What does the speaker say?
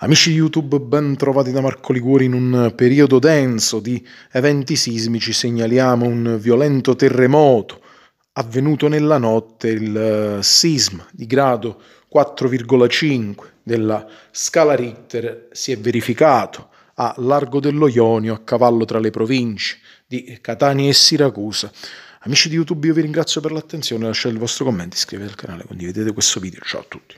Amici YouTube, ben trovati da Marco Liguori in un periodo denso di eventi sismici. Segnaliamo un violento terremoto avvenuto nella notte, il eh, sisma di grado 4,5 della scala Richter si è verificato a Largo dello Ionio, a cavallo tra le province di Catania e Siracusa. Amici di YouTube, io vi ringrazio per l'attenzione, lasciate il vostro commento, iscrivetevi al canale, condividete questo video. Ciao a tutti.